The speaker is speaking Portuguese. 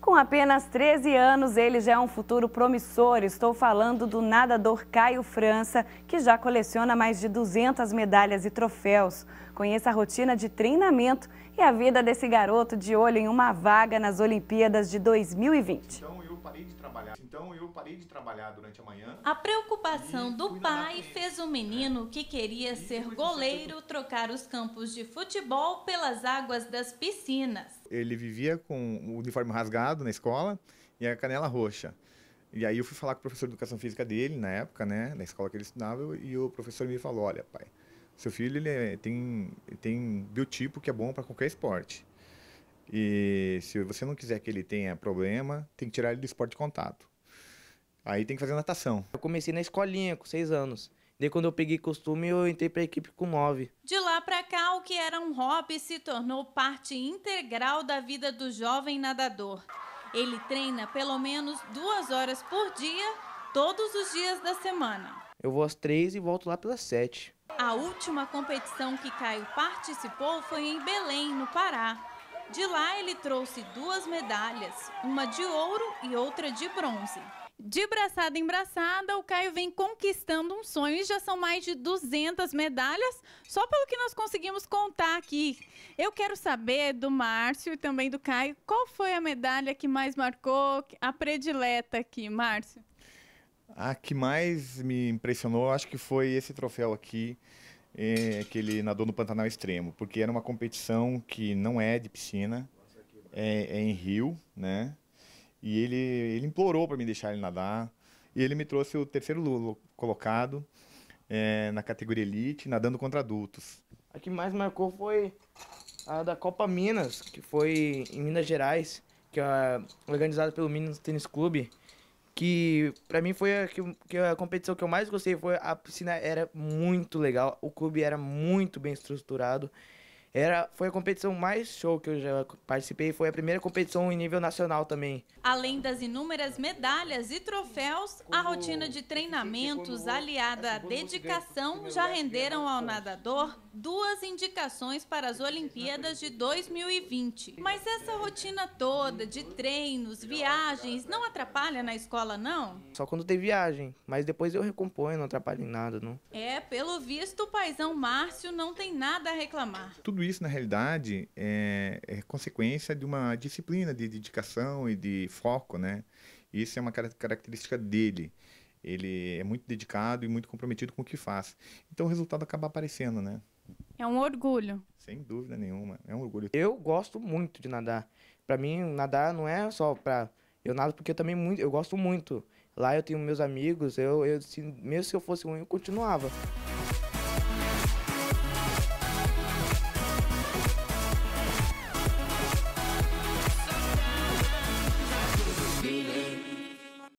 Com apenas 13 anos, ele já é um futuro promissor. Estou falando do nadador Caio França, que já coleciona mais de 200 medalhas e troféus. Conheça a rotina de treinamento e a vida desse garoto de olho em uma vaga nas Olimpíadas de 2020 parei de trabalhar. Então eu parei de trabalhar durante a manhã. A preocupação do pai fez o menino que queria e ser goleiro trocar os campos de futebol pelas águas das piscinas. Ele vivia com o uniforme rasgado na escola e a canela roxa. E aí eu fui falar com o professor de educação física dele na época, né, na escola que ele estudava, e o professor me falou: "Olha, pai, seu filho ele é, tem tem biotipo que é bom para qualquer esporte. E se você não quiser que ele tenha problema, tem que tirar ele do esporte de contato. Aí tem que fazer natação. Eu comecei na escolinha com seis anos. Daí quando eu peguei costume, eu entrei para a equipe com nove. De lá para cá, o que era um hobby se tornou parte integral da vida do jovem nadador. Ele treina pelo menos duas horas por dia, todos os dias da semana. Eu vou às três e volto lá pelas sete. A última competição que Caio participou foi em Belém, no Pará. De lá, ele trouxe duas medalhas, uma de ouro e outra de bronze. De braçada em braçada, o Caio vem conquistando um sonho e já são mais de 200 medalhas, só pelo que nós conseguimos contar aqui. Eu quero saber do Márcio e também do Caio, qual foi a medalha que mais marcou, a predileta aqui, Márcio? A que mais me impressionou, acho que foi esse troféu aqui, é, que ele nadou no Pantanal Extremo, porque era uma competição que não é de piscina, é, é em rio, né? E ele, ele implorou para me deixar ele nadar. E ele me trouxe o terceiro colocado é, na categoria Elite, nadando contra adultos. A que mais marcou foi a da Copa Minas, que foi em Minas Gerais, que é organizada pelo Minas Tênis Clube que para mim foi a, que, que, a competição que eu mais gostei foi a piscina era muito legal, o clube era muito bem estruturado era, foi a competição mais show que eu já participei, foi a primeira competição em nível nacional também. Além das inúmeras medalhas e troféus, a rotina de treinamentos aliada à dedicação já renderam ao nadador duas indicações para as Olimpíadas de 2020. Mas essa rotina toda de treinos, viagens, não atrapalha na escola, não? Só quando tem viagem, mas depois eu recomponho, não atrapalha em nada, não. É, pelo visto, o paizão Márcio não tem nada a reclamar. Tudo tudo isso, na realidade, é, é consequência de uma disciplina de dedicação e de foco, né? Isso é uma característica dele. Ele é muito dedicado e muito comprometido com o que faz. Então o resultado acaba aparecendo, né? É um orgulho. Sem dúvida nenhuma, é um orgulho. Eu gosto muito de nadar. Para mim, nadar não é só para eu nado porque eu também muito, eu gosto muito. Lá eu tenho meus amigos, eu, eu se, mesmo se eu fosse ruim, eu continuava.